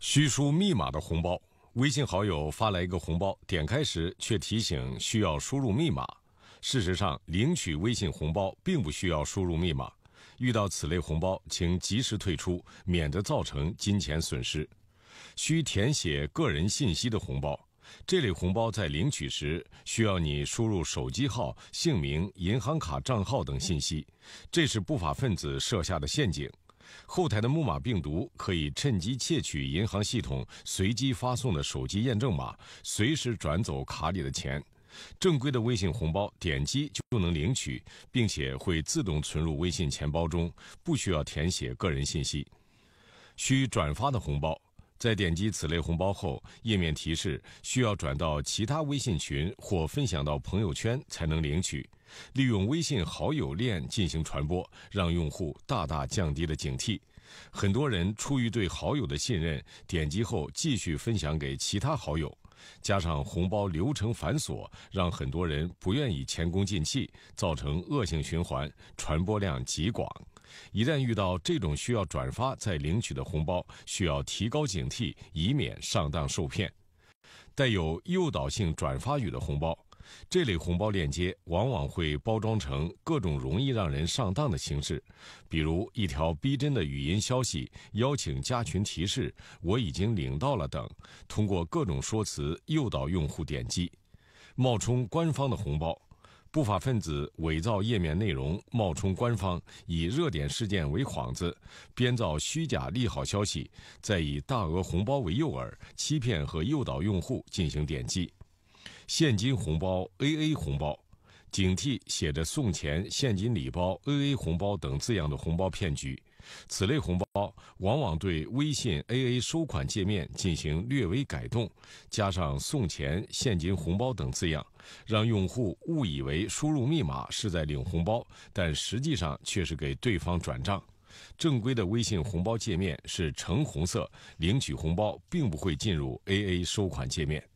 需输密码的红包，微信好友发来一个红包，点开时却提醒需要输入密码。事实上，领取微信红包并不需要输入密码。遇到此类红包，请及时退出，免得造成金钱损失。需填写个人信息的红包，这类红包在领取时需要你输入手机号、姓名、银行卡账号等信息，这是不法分子设下的陷阱。后台的木马病毒可以趁机窃取银行系统随机发送的手机验证码，随时转走卡里的钱。正规的微信红包点击就能领取，并且会自动存入微信钱包中，不需要填写个人信息。需转发的红包。在点击此类红包后，页面提示需要转到其他微信群或分享到朋友圈才能领取。利用微信好友链进行传播，让用户大大降低了警惕。很多人出于对好友的信任，点击后继续分享给其他好友。加上红包流程繁琐，让很多人不愿意前功尽弃，造成恶性循环，传播量极广。一旦遇到这种需要转发再领取的红包，需要提高警惕，以免上当受骗。带有诱导性转发语的红包，这类红包链接往往会包装成各种容易让人上当的形式，比如一条逼真的语音消息，邀请加群提示“我已经领到了”等，通过各种说辞诱导用户点击，冒充官方的红包。不法分子伪造页面内容，冒充官方，以热点事件为幌子，编造虚假利好消息，再以大额红包为诱饵，欺骗和诱导用户进行点击，现金红包、AA 红包。警惕写着“送钱、现金礼包、AA 红包”等字样的红包骗局。此类红包往往对微信 AA 收款界面进行略微改动，加上“送钱、现金红包”等字样，让用户误以为输入密码是在领红包，但实际上却是给对方转账。正规的微信红包界面是橙红色，领取红包并不会进入 AA 收款界面。